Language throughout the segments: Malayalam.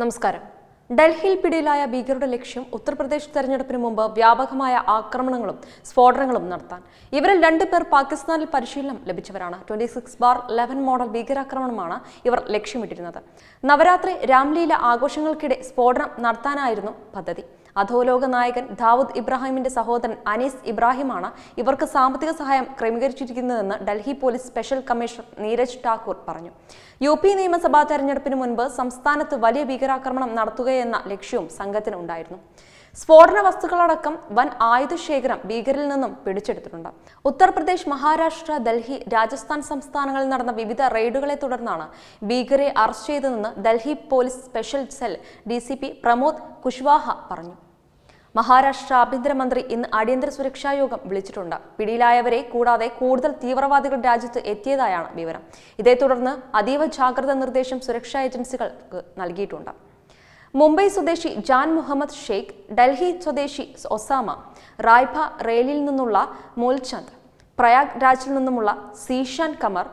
നമസ്കാരം ഡൽഹിയിൽ പിടിയിലായ ഭീകരരുടെ ലക്ഷ്യം ഉത്തർപ്രദേശ് തെരഞ്ഞെടുപ്പിന് മുമ്പ് വ്യാപകമായ ആക്രമണങ്ങളും സ്ഫോടനങ്ങളും നടത്താൻ ഇവരിൽ രണ്ടുപേർ പാകിസ്ഥാനിൽ പരിശീലനം ലഭിച്ചവരാണ് twenty six bar eleven model ഭീകരാക്രമണമാണ് ഇവർ ലക്ഷ്യമിട്ടിരുന്നത് നവരാത്രി രാംലീല ആഘോഷങ്ങൾക്കിടെ സ്ഫോടനം നടത്താനായിരുന്നു പദ്ധതി അധോലോക നായകൻ ദാവൂദ് ഇബ്രാഹിമിന്റെ സഹോദരൻ അനീസ് ഇബ്രാഹിമാണ് ഇവർക്ക് സാമ്പത്തിക സഹായം ക്രമീകരിച്ചിരിക്കുന്നതെന്ന് Delhi police special commissioner Neeraj Thakur പറഞ്ഞു യു പി നിയമസഭാ തെരഞ്ഞെടുപ്പിന് മുൻപ് സംസ്ഥാനത്ത് വലിയ ഭീകരാക്രമണം നടത്തുകയെന്ന ലക്ഷ്യവും സംഘത്തിനുണ്ടായിരുന്നു സ്ഫോടന വസ്തുക്കളടക്കം വൻ ആയുധശേഖരം ഭീകരിൽ നിന്നും പിടിച്ചെടുത്തിട്ടുണ്ട് ഉത്തർപ്രദേശ് മഹാരാഷ്ട്ര ഡൽഹി രാജസ്ഥാൻ സംസ്ഥാനങ്ങളിൽ നടന്ന വിവിധ റെയ്ഡുകളെ തുടർന്നാണ് ഭീകരെ അറസ്റ്റ് ചെയ്തതെന്ന് Delhi police special cell D Pramod Kushwaha പറഞ്ഞു മഹാരാഷ്ട്ര ആഭ്യന്തരമന്ത്രി ഇന്ന് അടിയന്തര സുരക്ഷാ യോഗം വിളിച്ചിട്ടുണ്ട് പിടിയിലായവരെ കൂടാതെ കൂടുതൽ തീവ്രവാദികൾ രാജ്യത്ത് എത്തിയതായാണ് വിവരം ഇതേ തുടർന്ന് അതീവ ജാഗ്രതാ നിർദ്ദേശം സുരക്ഷാ ഏജൻസികൾക്ക് നൽകിയിട്ടുണ്ട് മുംബൈ സ്വദേശി ജാൻ മുഹമ്മദ് ഷെയ്ഖ് ഡൽഹി സ്വദേശി ഒസാമ റായ്ഭ റെയിലിൽ നിന്നുള്ള മൂൽചന്ദ് പ്രയാഗ് രാജിൽ നിന്നുമുള്ള സീഷാൻ കമർ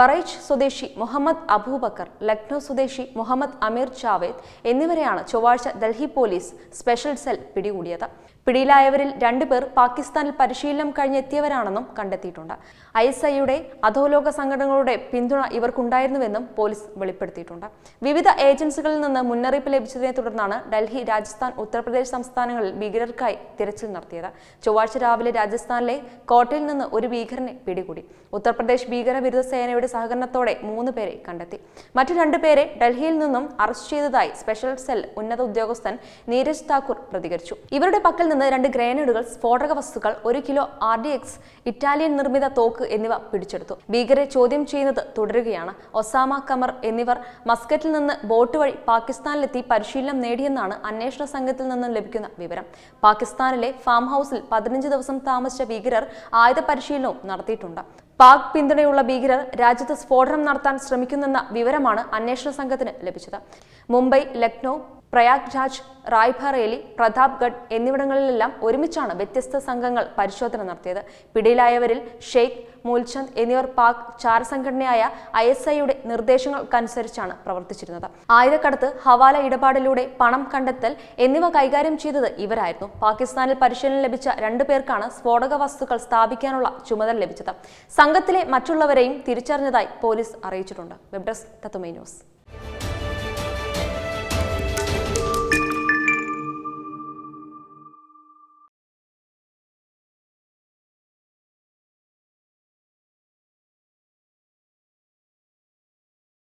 ബറൈച്ച് സ്വദേശി മുഹമ്മദ് അബൂബക്കർ ലക്നൗ സ്വദേശി മുഹമ്മദ് അമീർ ജാവേദ് എന്നിവരെയാണ് ചൊവ്വാഴ്ച ഡൽഹി പോലീസ് സ്പെഷ്യൽ സെൽ പിടികൂടിയത് പിടിയിലായവരിൽ രണ്ടുപേർ പാകിസ്ഥാനിൽ പരിശീലനം കഴിഞ്ഞെത്തിയവരാണെന്നും കണ്ടെത്തിയിട്ടുണ്ട് ഐ എസ് ഐയുടെ അധോലോക സംഘടനകളുടെ പിന്തുണ ഇവർക്കുണ്ടായിരുന്നുവെന്നും പോലീസ് വെളിപ്പെടുത്തിയിട്ടുണ്ട് വിവിധ ഏജൻസികളിൽ നിന്ന് മുന്നറിയിപ്പ് ലഭിച്ചതിനെ തുടർന്നാണ് ഡൽഹി രാജസ്ഥാൻ ഉത്തർപ്രദേശ് സംസ്ഥാനങ്ങളിൽ ഭീകരർക്കായി തിരച്ചിൽ നടത്തിയത് ചൊവ്വാഴ്ച രാവിലെ രാജസ്ഥാനിലെ കോട്ടയിൽ നിന്ന് ഒരു ഭീകരനെ പിടികൂടി ഉത്തർപ്രദേശ് ഭീകരവിരുദ്ധ സേനയുടെ സഹകരണത്തോടെ മൂന്ന് പേരെ കണ്ടെത്തി മറ്റു രണ്ടുപേരെ ഡൽഹിയിൽ നിന്നും അറസ്റ്റ് ചെയ്തതായി സ്പെഷ്യൽ സെൽ ഉന്നത ഉദ്യോഗസ്ഥൻ നീരജ് താക്കൂർ പ്രതികരിച്ചു ഇവരുടെ പക്കൽ നിന്ന് രണ്ട് ഗ്രനേഡുകൾ സ്ഫോടക വസ്തുക്കൾ ഒരു kilo R D X Italian നിർമ്മിത തോക്ക് എന്നിവ പിടിച്ചെടുത്തു ഭീകരെ ചോദ്യം ചെയ്യുന്നത് തുടരുകയാണ് ഒസാമ കമർ എന്നിവർ മസ്കറ്റിൽ നിന്ന് ബോട്ട് വഴി പാകിസ്ഥാനിലെത്തി പരിശീലനം നേടിയെന്നാണ് അന്വേഷണ സംഘത്തിൽ നിന്നും ലഭിക്കുന്ന വിവരം പാകിസ്ഥാനിലെ ഫാം ഹൗസിൽ പതിനഞ്ച് ദിവസം താമസിച്ച ഭീകരർ ആയുധ പരിശീലനവും നടത്തിയിട്ടുണ്ട് പാക് പിന്തുണയുള്ള ഭീകരർ രാജ്യത്ത് സ്ഫോടനം നടത്താൻ ശ്രമിക്കുന്നെന്ന വിവരമാണ് അന്വേഷണ സംഘത്തിന് ലഭിച്ചത് മുംബൈ ലക്നൌ പ്രയാഗ്രാജ് റായ്ബറേലി പ്രതാപ്ഗഡ് എന്നിവിടങ്ങളിലെല്ലാം ഒരുമിച്ചാണ് വ്യത്യസ്ത സംഘങ്ങൾ പരിശോധന നടത്തിയത് പിടിയിലായവരിൽ ഷെയ്ഖ് മൂൽചന്ദ് എന്നിവർ പാക് ചാര സംഘടനയായ ഐ എസ് ഐയുടെ നിർദ്ദേശങ്ങൾക്കനുസരിച്ചാണ് പ്രവർത്തിച്ചിരുന്നത് ആയുധക്കടത്ത് ഹവാല ഇടപാടിലൂടെ പണം കണ്ടെത്തൽ എന്നിവ കൈകാര്യം ചെയ്തത് ഇവരായിരുന്നു പാകിസ്ഥാനിൽ പരിശീലനം ലഭിച്ച രണ്ടു പേർക്കാണ് സ്ഫോടക വസ്തുക്കൾ സ്ഥാപിക്കാനുള്ള ചുമതല ലഭിച്ചത് സംഘത്തിലെ മറ്റുള്ളവരെയും തിരിച്ചറിഞ്ഞതായി പോലീസ് അറിയിച്ചിട്ടുണ്ട് വെബ് ഡെസ്ക് തത്തുമൈ ന്യൂസ്